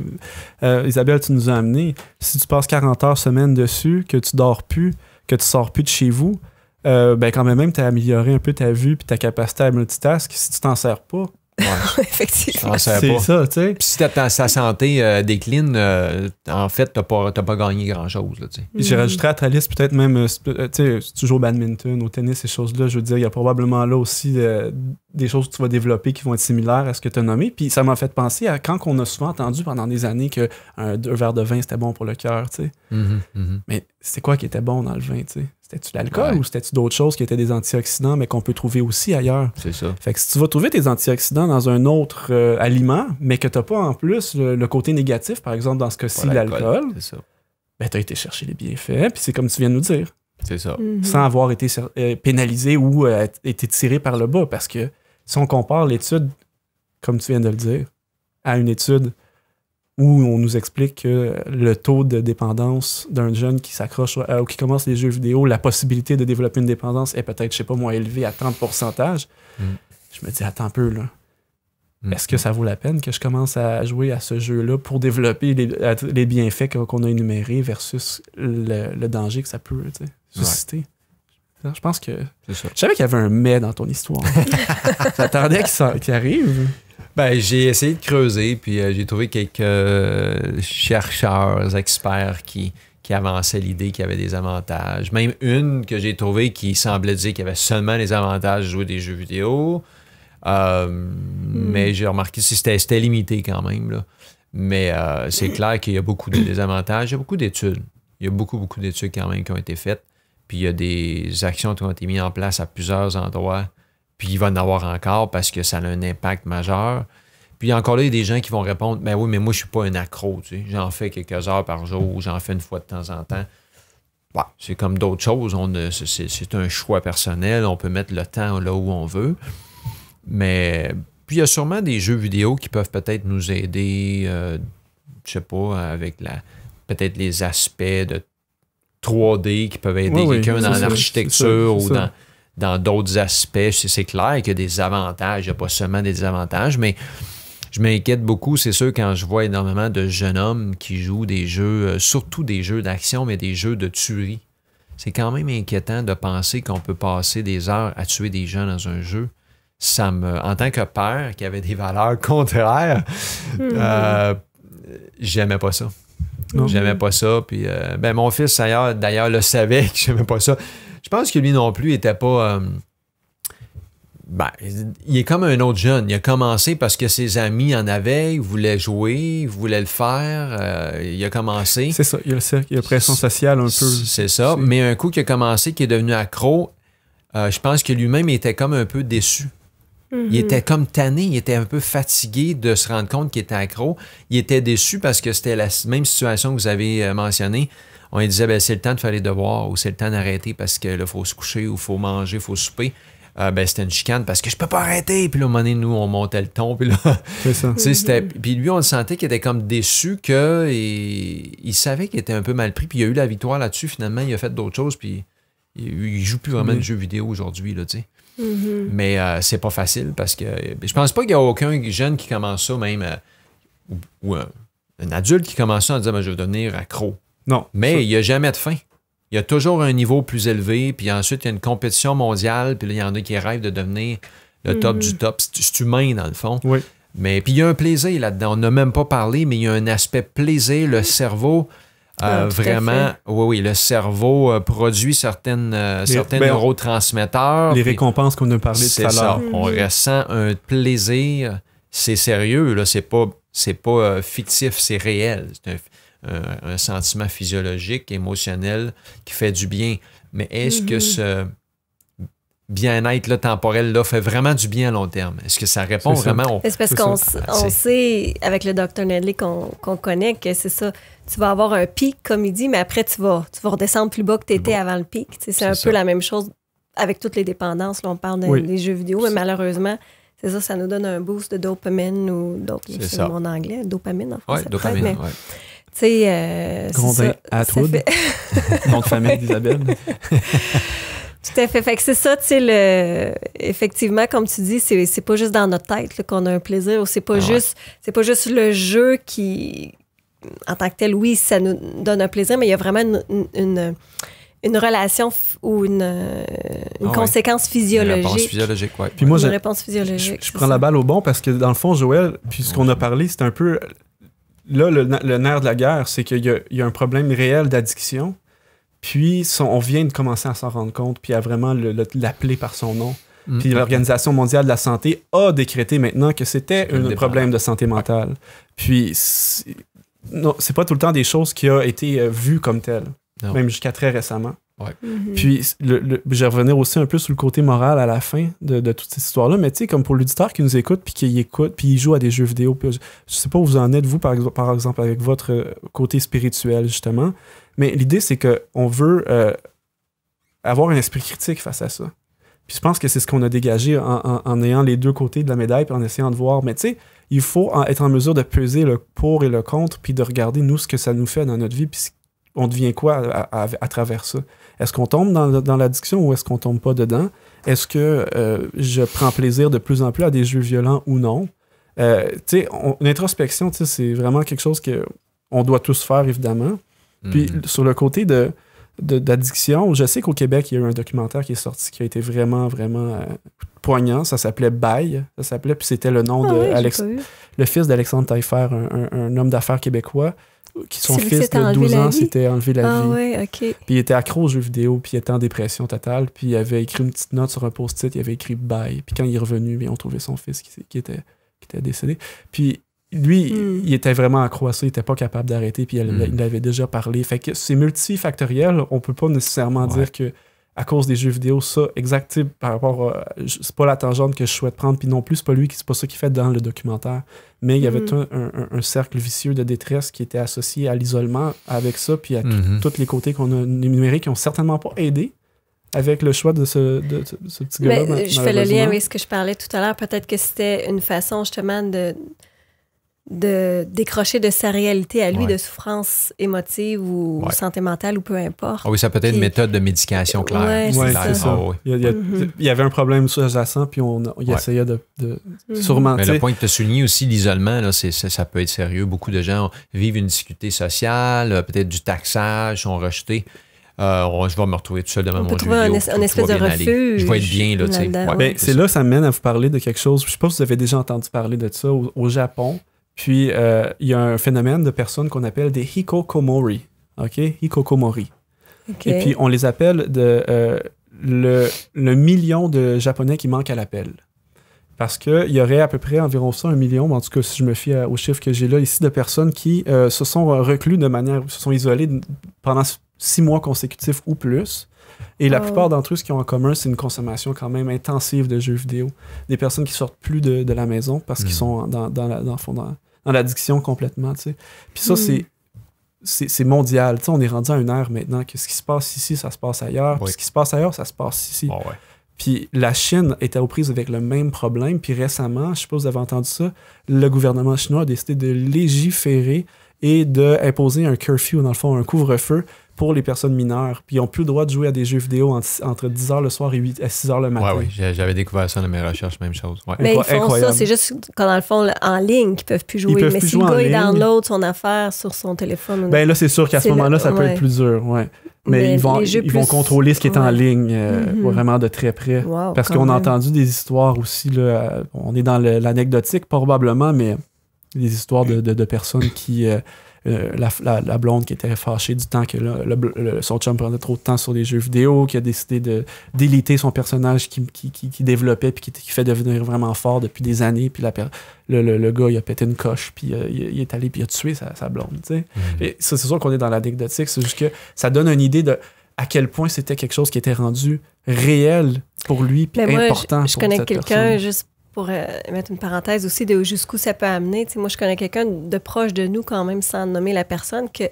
euh, Isabelle, tu nous as amené, si tu passes 40 heures semaine dessus, que tu dors plus, que tu sors plus de chez vous, euh, ben quand même, même tu as amélioré un peu ta vue et ta capacité à multitask. Si tu t'en sers pas, Effectivement. C'est ça, tu sais. Puis si ta, santé euh, décline, euh, en fait, t'as pas, pas gagné grand-chose, tu sais. Puis J'ai à ta liste peut-être même, euh, tu sais, toujours au badminton, au tennis, ces choses-là. Je veux dire, il y a probablement là aussi des choses que tu vas développer qui vont être similaires à ce que tu as nommé. Puis ça m'a fait penser à quand on a souvent entendu pendant des années que un deux verres de vin, c'était bon pour le cœur, tu sais. Mhm, mhm. Mais c'est quoi qui était bon dans le vin, tu sais? C'était-tu l'alcool ou c'était-tu d'autres choses qui étaient des antioxydants, mais qu'on peut trouver aussi ailleurs? C'est ça. Fait que si tu vas trouver tes antioxydants dans un autre euh, aliment, mais que tu n'as pas en plus le, côté négatif, par exemple, dans ce cas-ci, l'alcool, ben, tu as été chercher les bienfaits, puis c'est comme tu viens de nous dire. C'est ça. Mm-hmm. Sans avoir été euh, pénalisé ou euh, été tiré par le bas, parce que si on compare l'étude, comme tu viens de le dire, à une étude où on nous explique que le taux de dépendance d'un jeune qui s'accroche ou qui commence les jeux vidéo, la possibilité de développer une dépendance est peut-être, je sais pas moi, élevée à 30%. Mm. Je me dis, attends un peu, là. Mm. Est-ce que ça vaut la peine que je commence à jouer à ce jeu-là pour développer les, bienfaits qu'on a énumérés versus le, danger que ça peut susciter? Je pense que. Je savais qu'il y avait un mais dans ton histoire. J'attendais qu'il arrive. Ben, j'ai essayé de creuser, puis euh, j'ai trouvé quelques euh, chercheurs, experts qui, avançaient l'idée qu'il y avait des avantages. Même une que j'ai trouvée qui semblait dire qu'il y avait seulement les avantages de jouer des jeux vidéo. Euh, hmm. Mais j'ai remarqué que c'était limité quand même. Là. Mais c'est clair qu'il y a beaucoup de désavantages. Il y a beaucoup d'études. Il y a beaucoup, beaucoup d'études quand même qui ont été faites. Puis il y a des actions qui ont été mises en place à plusieurs endroits puis il va en avoir encore parce que ça a un impact majeur. Puis encore là, il y a des gens qui vont répondre Ben oui, mais moi, je suis pas un accro. Tu sais. J'en fais quelques heures par jour, j'en fais une fois de temps en temps. c'est comme d'autres choses. C'est un choix personnel. On peut mettre le temps là où on veut. Mais puis il y a sûrement des jeux vidéo qui peuvent peut-être nous aider, je euh, je sais pas, avec la peut-être les aspects de 3D qui peuvent aider quelqu'un dans l'architecture ou dans dans d'autres aspects, c'est clair qu'il y a des avantages, il n'y a pas seulement des désavantages mais je m'inquiète beaucoup, c'est sûr, quand je vois énormément de jeunes hommes qui jouent des jeux, euh, surtout des jeux d'action, mais des jeux de tuerie. C'est quand même inquiétant de penser qu'on peut passer des heures à tuer des gens dans un jeu. Ça me, en tant que père qui avait des valeurs contraires, je hmm. euh, j'aimais pas ça. J'aimais pas ça. Puis, euh, ben, mon fils, d'ailleurs, le savait que j'aimais pas ça je pense que lui non plus était pas. Euh, ben, il est comme un autre jeune. Il a commencé parce que ses amis en avaient, Il voulait jouer, il voulait le faire. Euh, il a commencé. C'est ça, il y a le cercle, il y a pression sociale un peu. C'est ça, mais un coup qui a commencé, qui est devenu accro, euh, je pense que lui-même était comme un peu déçu il mhm. était comme tanné, il était un peu fatigué de se rendre compte qu'il était accro. Il était déçu parce que c'était la même situation que vous avez euh, mentionné On lui disait, ben, c'est le temps de faire les devoirs ou c'est le temps d'arrêter parce que là, faut se coucher ou il faut manger, il faut souper. Ah, ben, c'était une chicane parce que je peux pas arrêter. Puis là, un moment donné, nous, on montait le ton. Puis mhm. lui, on le sentait qu'il était comme déçu qu'il il savait qu'il était un peu mal pris. Puis il a eu la victoire là-dessus. Finalement, il a fait d'autres choses. Puis il, joue plus vraiment mhm. de jeux vidéo aujourd'hui, là, tu sais. Mm-hmm. Mais euh, c'est pas facile parce que euh, je pense pas qu'il y a aucun jeune qui commence ça, même euh, ou, un, adulte qui commence ça en disant ben, je veux devenir accro. Non. Mais il n'y a jamais de fin. Il y a toujours un niveau plus élevé, puis ensuite, il y a une compétition mondiale, puis là, il y en a qui rêvent de devenir le top du mm-hmm. top. C'est humain, dans le fond. Oui. Mais puis il y a un plaisir là-dedans. On n'a même pas parlé, mais il y a un aspect plaisir. Le cerveau, euh, ah, vraiment, oui, oui, le cerveau euh, produit certaines, euh, certains ben, neurotransmetteurs. Les récompenses qu'on a parlé tout à l'heure. On mm-hmm. ressent un plaisir. C'est sérieux, là. C'est pas, pas fictif, c'est réel. C'est un, sentiment physiologique, émotionnel qui fait du bien. Mais est-ce que mm-hmm. ce bien-être temporel fait vraiment du bien à long terme. Est-ce que ça répond vraiment C'est parce qu'on ah, sait, avec le docteur Nedley qu'on connaît, que c'est ça. Tu vas avoir un pic, comme il dit, mais après, tu vas, tu vas redescendre plus bas que tu étais avant le pic. C'est un peu la même chose avec toutes les dépendances. on parle des jeux vidéo, mais malheureusement, c'est ça, ça nous donne un boost de dopamine ou d'autres c'est mon anglais, dopamine en français. Oui, dopamine, Tu sais, euh, famille d'Isabelle. Tout à fait. que c'est ça, tu sais, le... effectivement, comme tu dis, c'est, c'est pas juste dans notre tête qu'on a un plaisir ou c'est pas, ah juste, c'est pas juste le jeu qui, en tant que tel, oui, ça nous donne un plaisir, mais il y a vraiment une, une, relation ou une, ah conséquence physiologique. Une réponse physiologique, oui. Puis moi, une je, réponse physiologique. Je, prends la balle au bon parce que, dans le fond, Joël, puis ce qu'on a parlé, c'est un peu. Là, le, nerf de la guerre, c'est qu'il y, y a un problème réel d'addiction puis on vient de commencer à s'en rendre compte, puis à vraiment l'appeler par son nom. Mm. Puis l'Organisation mondiale de la santé a décrété maintenant que c'était un problème de santé mentale. Puis non, c'est pas tout le temps des choses qui ont été euh, vues comme telles, même jusqu'à très récemment. Mm-hmm. Puis, je vais revenir aussi un peu sur le côté moral à la fin de, toute cette histoire-là, mais tu sais, comme pour l'auditeur qui nous écoute, puis qui écoute, puis il joue à des jeux vidéo, puis je, sais pas où vous en êtes, vous, par exemple, avec votre euh, côté spirituel, justement, mais l'idée, c'est qu'on veut euh, avoir un esprit critique face à ça. Puis je pense que c'est ce qu'on a dégagé en, ayant les deux côtés de la médaille, et en essayant de voir. Mais tu sais, il faut être en mesure de peser le pour et le contre, puis de regarder, nous, ce que ça nous fait dans notre vie, puis on devient quoi à, travers ça. Est-ce qu'on tombe dans, l'addiction ou est-ce qu'on tombe pas dedans? Est-ce que euh, je prends plaisir de plus en plus à des jeux violents ou non? Euh, tu sais, l'introspection, c'est vraiment quelque chose que on doit tous faire, évidemment. Puis mhm. sur le côté de d'addiction. Je sais qu'au Québec, il y a eu un documentaire qui est sorti qui a été vraiment, vraiment euh, poignant. Ça s'appelait Bail. Ça s'appelait, puis c'était le nom ah de le fils d'Alexandre Taillefer, un, homme d'affaires québécois, qui son fils de 12 ans s'était enlevé la ah vie. Puis il était accro aux jeux vidéo, puis il était en dépression totale. Puis il avait écrit une petite note sur un post-it, il avait écrit Bye. Puis quand il est revenu, ils on trouvait son fils qui, qui était, qui était décédé. Puis lui, hmm. il était vraiment accroissé, il était pas capable d'arrêter, puis il hmm. avait déjà parlé. Fait que c'est multifactoriel, on peut pas nécessairement dire que à cause des jeux vidéo, ça, exact, par rapport à. Euh, c'est pas la tangente que je souhaite prendre, puis non plus, c'est pas lui, c'est pas ça qu'il fait dans le documentaire. Mais il y avait hmm. un, cercle vicieux de détresse qui était associé à l'isolement avec ça, puis à tous les côtés qu'on a énumérés qui ont certainement pas aidé avec le choix de ce, de ce petit gars-là. Je fais le lien avec ce que je parlais tout à l'heure. Peut-être que c'était une façon justement de de décrocher de sa réalité à lui, de souffrance émotive ou santé mentale ou peu importe. Ah oui, ça peut être une méthode de médication claire. Ouais, Ça. il, y avait un problème sous-jacent, puis on, il essayait de, de mhm. surmonter. le point que tu souligné aussi, l'isolement, ça, peut être sérieux. Beaucoup de gens vivent une difficulté sociale, euh, peut-être du taxage, sont rejetés. Euh, je vais me retrouver tout seul devant mon peut un espèce de refuge. Je vais être bien, là, tu sais. Ben, c'est là, ça mène à vous parler de quelque chose. Je ne sais pas si vous avez déjà entendu parler de ça. au Japon, puis, euh, il y a un phénomène de personnes qu'on appelle des hikokomori. OK? Hikokomori. Et puis, on les appelle euh, le, million de Japonais qui manquent à l'appel. Parce qu'il y aurait à peu près environ ça, un million, en tout cas, si je me fie au chiffre que j'ai là ici, de personnes qui euh, se sont reclus de manière, se sont isolées pendant six mois consécutifs ou plus. Et la oh. plupart d'entre eux, ce qu'ils ont en commun, c'est une consommation quand même intensive de jeux vidéo. Des personnes qui sortent plus de, la maison parce qu'ils mm. sont dans, dans, dans, l'addiction complètement. Tu sais. Puis ça, hmm. c'est, c'est, mondial. Tu sais, on est rendu à une ère maintenant que ce qui se passe ici, ça se passe ailleurs. ce qui se passe ailleurs, ça se passe ici. Ah Puis la Chine était aux prises avec le même problème. Puis récemment, je suppose pas vous avez entendu ça, le gouvernement chinois a décidé de légiférer et d'imposer un curfew, dans le fond, un couvre-feu pour les personnes mineures. Puis ils n'ont plus le droit de jouer à des jeux vidéo entre 10h le soir et 8, 6h le matin. Oui, j'avais découvert ça dans mes recherches, même chose. Mais ils font ça, c'est juste quand dans le fond, en ligne, ne peuvent plus jouer. mais si le gars, il download son affaire sur son téléphone. Ben là, c'est sûr qu'à ce moment-là, ça peut être plus dur, ouais. Mais, ils, vont, contrôler ce qui est en ligne euh, mhm. vraiment de très près. Parce qu'on a entendu des histoires aussi, là, euh, on est dans l'anecdotique probablement, mais des histoires de, personnes qui... Euh, euh, la, blonde qui était fâchée du temps que le, son chum prenait trop de temps sur les jeux vidéo, qui a décidé de déliter son personnage qui, qui, développait puis qui, fait devenir vraiment fort depuis des années. Puis la, le, gars, il a pété une coche, puis euh, il, est allé, puis il a tué sa, blonde. Mm-hmm. c'est sûr qu'on est dans l'anecdotique, c'est juste que ça donne une idée de à quel point c'était quelque chose qui était rendu réel pour lui, puis important. je, connais quelqu'un juste pour euh, mettre une parenthèse aussi de jusqu'où ça peut amener. moi, je connais quelqu'un de proche de nous quand même, sans nommer la personne, que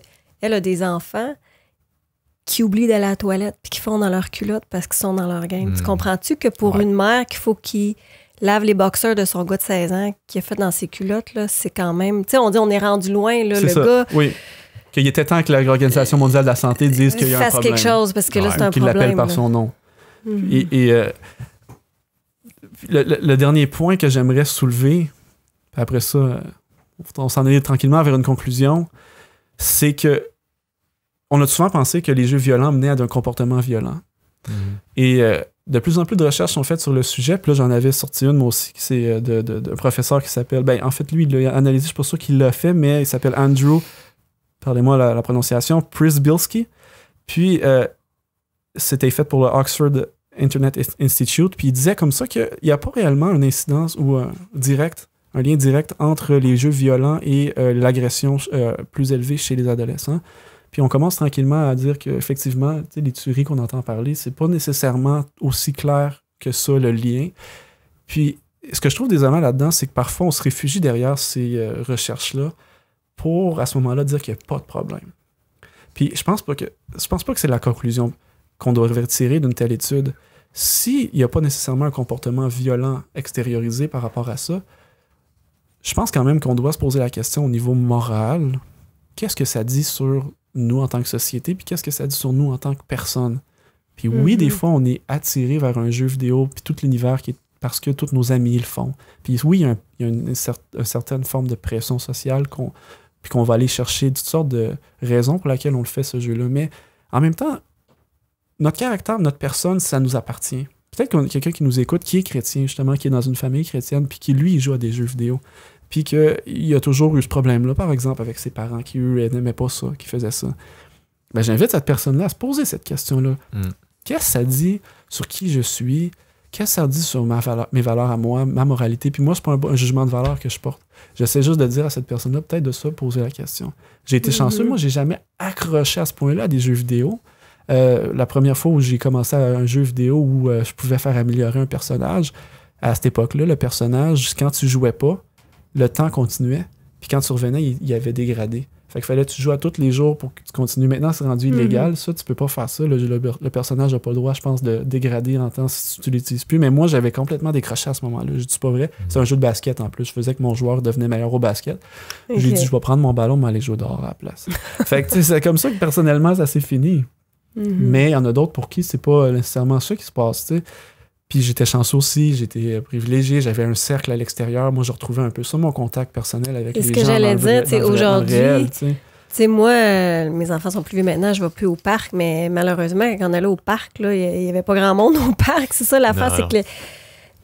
a des enfants qui oublient d'aller à la toilette puis qui font dans leurs culottes parce qu'ils sont dans leur game. Tu hmm. comprends-tu que pour une mère qu'il faut qu'il lave les boxeurs de son gars de 16 ans qui a fait dans ses culottes, là, c'est quand même... Tu sais, on dit on est rendu loin, là, le gars... Oui qu'il était temps que l'Organisation mondiale de la santé dise qu'il y a un problème. Fasse quelque chose parce que là, c'est un problème. Qu'il l'appelle par son nom. Mhm. Et, euh, le, dernier point que j'aimerais soulever, après ça, euh, on s'en est tranquillement vers une conclusion, c'est que on a souvent pensé que les jeux violents menaient à un comportement violent. Mhm. Et euh, de plus en plus de recherches sont faites sur le sujet. Puis là, j'en avais sorti une, moi aussi, c'est euh, d'un professeur qui s'appelle. Ben, en fait, lui, il l'a analysé, je suis pas sûr qu'il l'a fait, mais il s'appelle Andrew, parlez-moi la, prononciation, prononciation, Prisbilski. Puis, c'était fait pour le Oxford Internet Institute, puis il disait comme ça qu'il n'y a pas réellement une incidence ou euh, un lien direct entre les jeux violents et euh, l'agression euh, plus élevée chez les adolescents. Puis on commence tranquillement à dire qu'effectivement, les tueries qu'on entend parler, c'est pas nécessairement aussi clair que ça le lien. Puis ce que je trouve désolant là-dedans, c'est que parfois on se réfugie derrière ces recherches-là pour à ce moment-là dire qu'il n'y a pas de problème. Puis je pense pas que je pense pas que c'est la conclusion qu'on doit retirer d'une telle étude. S'il n'y a pas nécessairement un comportement violent extériorisé par rapport à ça, je pense quand même qu'on doit se poser la question au niveau moral, qu'est-ce que ça dit sur nous en tant que société, puis qu'est-ce que ça dit sur nous en tant que personne. Puis oui, des mhm. fois, on est attiré vers un jeu vidéo, puis tout l'univers qui est parce que tous nos amis le font. Puis oui, il y a, une, certaine forme de pression sociale puis qu'on va aller chercher toutes sortes de raisons pour lesquelles on le fait, ce jeu-là. Mais en même temps, notre caractère, notre personne, ça nous appartient. Peut-être qu'on a quelqu'un qui nous écoute, qui est chrétien, justement, qui est dans une famille chrétienne, puis qui, lui, il joue à des jeux vidéo. Puis qu'il a toujours eu ce problème-là, par exemple, avec ses parents qui, eux, n'aimaient pas ça, qui faisaient ça. Ben, J'invite cette personne-là à se poser cette question-là. Hmm. Qu'est-ce que ça dit sur qui je suis? Qu'est-ce que ça dit sur mes valeurs à moi, ma moralité? Puis moi, c'est pas un, jugement de valeur que je porte. J'essaie juste de dire à cette personne-là, peut-être de se poser la question. J'ai été mm-hmm. chanceux, moi, j'ai jamais accroché à ce point-là à des jeux vidéo. Euh, la première fois où j'ai commencé à un jeu vidéo où euh, je pouvais faire améliorer un personnage, à cette époque-là, le personnage, quand tu jouais pas, le temps continuait. Puis quand tu revenais, il, avait dégradé. Fait qu'il fallait que tu joues à tous les jours pour que tu continues. Maintenant, c'est rendu mhm. illégal. Ça, tu peux pas faire ça. Le, personnage a pas le droit, je pense, de dégrader en temps si tu l'utilises plus. Mais moi, j'avais complètement décroché à ce moment-là. Je dis pas vrai. Mhm. C'est un jeu de basket en plus. Je faisais que mon joueur devenait meilleur au basket. J'ai dit, je vais prendre mon ballon, mais aller jouer dehors à la place. fait que c'est comme ça que personnellement, ça s'est fini. Mhm. Mais il y en a d'autres pour qui c'est pas nécessairement ça qui se passe, Puis j'étais chanceux aussi, j'étais privilégié, j'avais un cercle à l'extérieur. Moi, je retrouvais un peu ça, mon contact personnel avec les gens. ce que j'allais dire, aujourd'hui. Tu sais, moi, euh, mes enfants sont plus vieux maintenant, je vais plus au parc, mais malheureusement, quand on allait au parc, il n'y avait pas grand monde au parc. C'est ça l'affaire, c'est que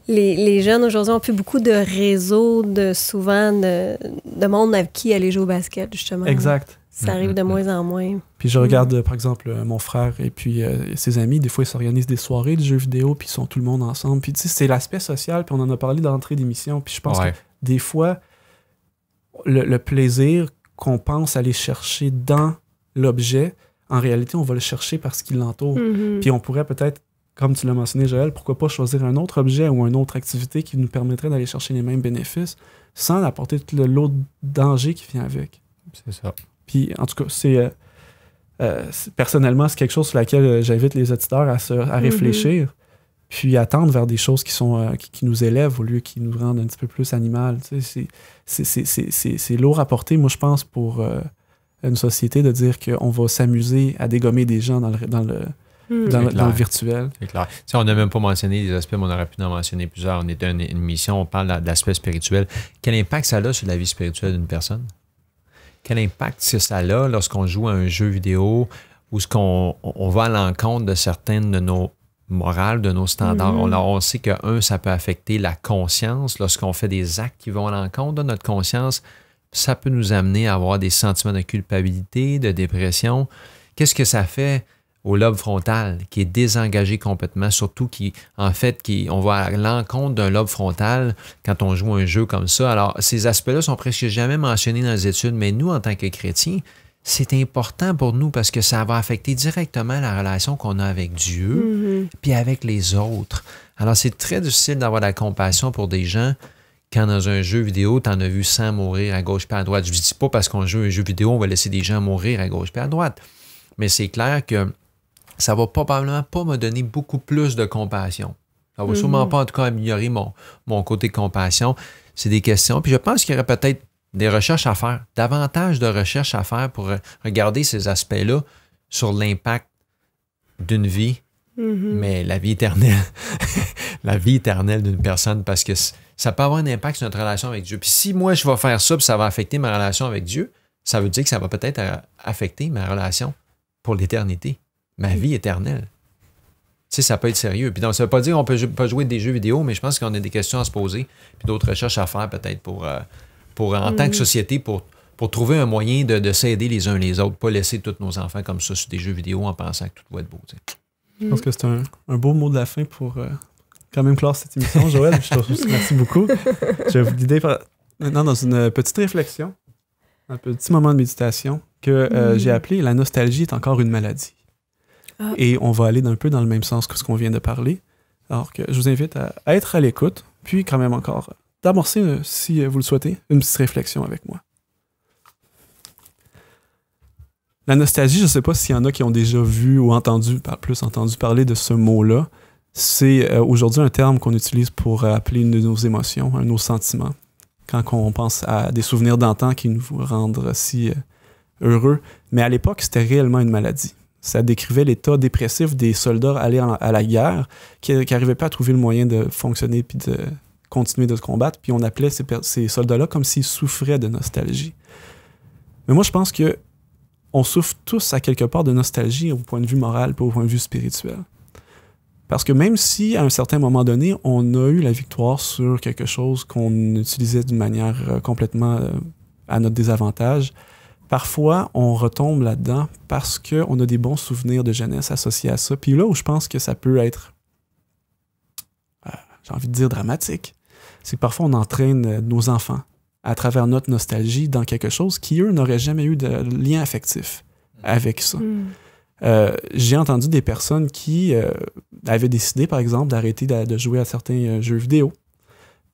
les, jeunes aujourd'hui ont plus beaucoup de réseaux, de souvent de, de monde avec qui aller jouer au basket, justement. Exact. Ça mm-hmm. arrive de moins en moins. Puis je mm. regarde, euh, par exemple, euh, mon frère et puis euh, ses amis, des fois, ils s'organisent des soirées de jeux vidéo, puis ils sont tout le monde ensemble. Puis tu sais, c'est l'aspect social, puis on en a parlé dans l'entrée d'émission. Puis je pense que des fois, le, plaisir qu'on pense aller chercher dans l'objet, en réalité, on va le chercher parce qu'il l'entoure. Mm-hmm. Puis on pourrait peut-être, comme tu l'as mentionné, Joël, pourquoi pas choisir un autre objet ou une autre activité qui nous permettrait d'aller chercher les mêmes bénéfices sans apporter tout l'autre danger qui vient avec. C'est ça en tout cas, c'est. Euh, euh, personnellement, c'est quelque chose sur laquelle euh, j'invite les auditeurs à, à mhm. réfléchir, puis à tendre vers des choses qui, sont, qui, nous élèvent au lieu qui nous rendent un petit peu plus animal. c'est lourd à porter, moi, je pense, pour une société de dire qu'on va s'amuser à dégommer des gens dans le, dans le, mhm. virtuel. C'est clair. on n'a même pas mentionné des aspects, mais on aurait pu en mentionner plusieurs. On est une, une mission, on parle de l'aspect spirituel. Quel impact ça a sur la vie spirituelle d'une personne? quel impact ça a lorsqu'on joue à un jeu vidéo ou ce qu'on on va à l'encontre de certaines de nos morales, de nos standards. Mhm. on, on, sait que, un, ça peut affecter la conscience. Lorsqu'on fait des actes qui vont à l'encontre de notre conscience, ça peut nous amener à avoir des sentiments de culpabilité, de dépression. Qu'est-ce que ça fait au lobe frontal qui est désengagé complètement, surtout qui, en fait, qui, on va à l'encontre d'un lobe frontal quand on joue un jeu comme ça. Alors, ces aspects-là sont presque jamais mentionnés dans les études, mais nous, en tant que chrétiens, c'est important pour nous parce que ça va affecter directement la relation qu'on a avec Dieu, mm-hmm. puis avec les autres. Alors, c'est très difficile d'avoir la compassion pour des gens quand dans un jeu vidéo, tu en as vu 100 mourir à gauche puis à droite. Je ne dis pas parce qu'on joue un jeu vidéo, on va laisser des gens mourir à gauche puis à droite. Mais c'est clair que ça va probablement pas me donner beaucoup plus de compassion. Ça va sûrement mhm. pas, en tout cas, améliorer mon, mon côté compassion. C'est des questions. Puis je pense qu'il y aurait peut-être des recherches à faire, davantage de recherches à faire pour regarder ces aspects-là sur l'impact d'une vie, mhm. mais la vie éternelle, la vie éternelle d'une personne, parce que ça peut avoir un impact sur notre relation avec Dieu. Puis si moi, je vais faire ça, puis ça va affecter ma relation avec Dieu, ça veut dire que ça va peut-être euh, affecter ma relation pour l'éternité ma vie éternelle. Tu ça peut être sérieux. Puis ça ne veut pas dire qu'on peut pas jouer des jeux vidéo, mais je pense qu'on a des questions à se poser, puis d'autres recherches à faire peut-être pour, euh, pour en tant que mm. société, pour, pour trouver un moyen de, de s'aider les uns les autres, pas laisser tous nos enfants comme ça sur des jeux vidéo en pensant que tout va être beau. Mm. Je pense que c'est un, beau mot de la fin pour euh, quand même clore cette émission, Joël. je te remercie beaucoup. Je vais vous guider maintenant dans une petite réflexion, un petit moment de méditation que euh, mm. j'ai appelé La nostalgie est encore une maladie. Ah. Et on va aller un peu dans le même sens que ce qu'on vient de parler. Alors que je vous invite à, être à l'écoute, puis quand même encore d'amorcer, euh, si euh, vous le souhaitez, une petite réflexion avec moi. La nostalgie, je ne sais pas s'il y en a qui ont déjà vu ou entendu, plus entendu parler de ce mot-là. C'est euh, aujourd'hui un terme qu'on utilise pour appeler une de nos émotions, un hein, nos sentiments. Quand on pense à des souvenirs d'antan qui nous rendent si heureux. Mais à l'époque, c'était réellement une maladie ça décrivait l'état dépressif des soldats allés à la guerre, qui n'arrivaient pas à trouver le moyen de fonctionner puis de continuer de se combattre. Puis on appelait ces, soldats-là comme s'ils souffraient de nostalgie. Mais moi, je pense que on souffre tous à quelque part de nostalgie au point de vue moral puis au point de vue spirituel. Parce que même si, à un certain moment donné, on a eu la victoire sur quelque chose qu'on utilisait d'une manière euh, complètement euh, à notre désavantage, Parfois, on retombe là-dedans parce qu'on a des bons souvenirs de jeunesse associés à ça. Puis là où je pense que ça peut être, euh, j'ai envie de dire dramatique, c'est que parfois on entraîne euh, nos enfants à travers notre nostalgie dans quelque chose qui, eux, n'auraient jamais eu de lien affectif mm. avec ça. Mm. Euh, j'ai entendu des personnes qui avaient décidé, par exemple, d'arrêter de, jouer à certains jeux vidéo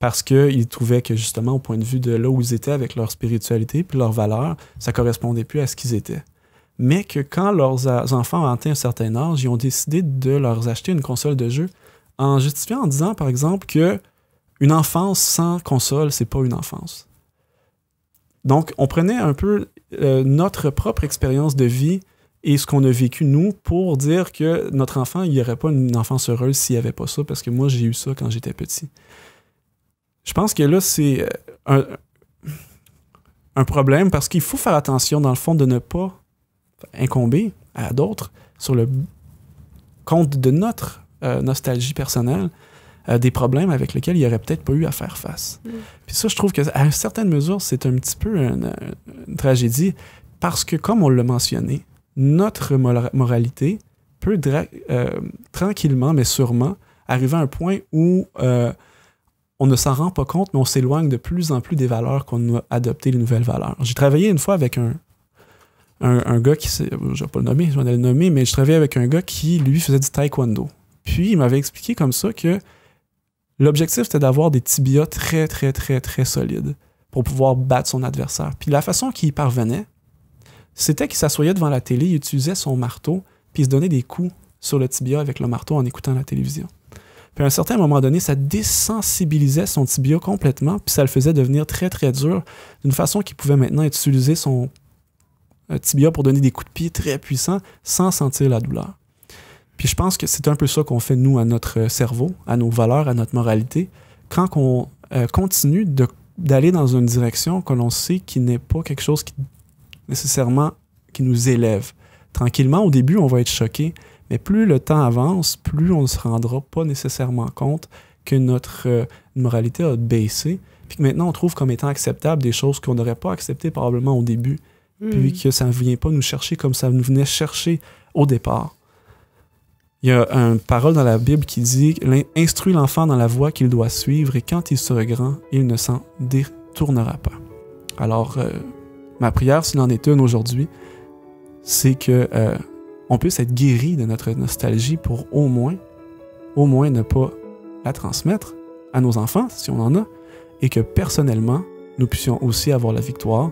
parce qu'ils trouvaient que justement, au point de vue de là où ils étaient avec leur spiritualité puis leurs valeurs, ça correspondait plus à ce qu'ils étaient. Mais que quand leurs enfants ont atteint un certain âge, ils ont décidé de leur acheter une console de jeu en justifiant en disant, par exemple, que une enfance sans console, c'est pas une enfance. Donc, on prenait un peu euh, notre propre expérience de vie et ce qu'on a vécu, nous, pour dire que notre enfant, il n'y aurait pas une enfance heureuse s'il n'y avait pas ça, parce que moi, j'ai eu ça quand j'étais petit. Je pense que là, c'est euh, un, problème parce qu'il faut faire attention, dans le fond, de ne pas incomber à d'autres sur le compte de notre euh, nostalgie personnelle euh, des problèmes avec lesquels il n'y aurait peut-être pas eu à faire face. Mm. Puis ça, je trouve que à une certaine mesure, c'est un petit peu une, tragédie parce que, comme on l'a mentionné, notre moralité peut tranquillement mais sûrement arriver à un point où on ne s'en rend pas compte, mais on s'éloigne de plus en plus des valeurs qu'on a adoptées, les nouvelles valeurs. J'ai travaillé une fois avec un, un, gars qui, je ne vais pas le nommer, je vais le nommer, mais je travaillais avec un gars qui, lui, faisait du taekwondo. Puis, il m'avait expliqué comme ça que l'objectif, c'était d'avoir des tibias très, très, très, très solides pour pouvoir battre son adversaire. Puis, la façon qu'il y parvenait, c'était qu'il s'assoyait devant la télé, il utilisait son marteau, puis il se donnait des coups sur le tibia avec le marteau en écoutant la télévision. Puis à un certain moment donné, ça désensibilisait son tibia complètement, puis ça le faisait devenir très très dur, d'une façon qu'il pouvait maintenant utiliser son euh, tibia pour donner des coups de pied très puissants sans sentir la douleur. Puis je pense que c'est un peu ça qu'on fait nous à notre euh, cerveau, à nos valeurs, à notre moralité, quand on euh, continue d'aller dans une direction que l'on sait qui n'est pas quelque chose qui nécessairement qui nous élève. Tranquillement, au début, on va être choqué, mais plus le temps avance, plus on ne se rendra pas nécessairement compte que notre euh, moralité a baissé, puis que maintenant on trouve comme étant acceptable des choses qu'on n'aurait pas acceptées probablement au début, hmm. puis que ça ne vient pas nous chercher comme ça nous venait chercher au départ. Il y a une parole dans la Bible qui dit Instruis l'enfant dans la voie qu'il doit suivre, et quand il sera grand, il ne s'en détournera pas. Alors, euh, ma prière, s'il en est une aujourd'hui, c'est que euh, on puisse être guéri de notre nostalgie pour au moins, au moins ne pas la transmettre à nos enfants, si on en a, et que personnellement, nous puissions aussi avoir la victoire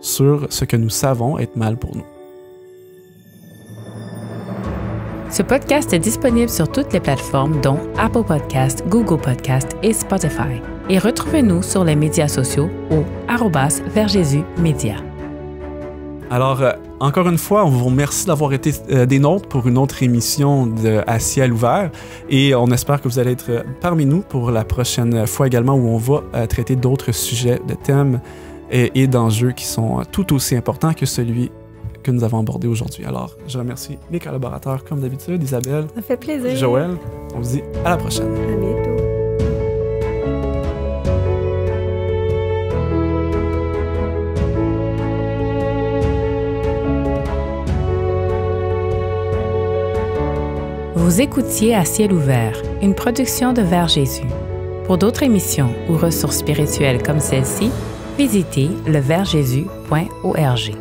sur ce que nous savons être mal pour nous. Ce podcast est disponible sur toutes les plateformes dont Apple Podcast, Google Podcast et Spotify. Et retrouvez-nous sur les médias sociaux au arrobas vers Jésus Média. Alors, euh, encore une fois, on vous remercie d'avoir été euh, des nôtres pour une autre émission de À ciel ouvert et on espère que vous allez être euh, parmi nous pour la prochaine fois également où on va euh, traiter d'autres sujets, de thèmes et, d'enjeux qui sont tout aussi importants que celui que nous avons abordé aujourd'hui. Alors, je remercie mes collaborateurs comme d'habitude, Isabelle. Ça fait plaisir. Joël, on vous dit à la prochaine. À bientôt. Vous écoutiez À ciel ouvert, une production de Vers Jésus. Pour d'autres émissions ou ressources spirituelles comme celle-ci, visitez leversjésus.org.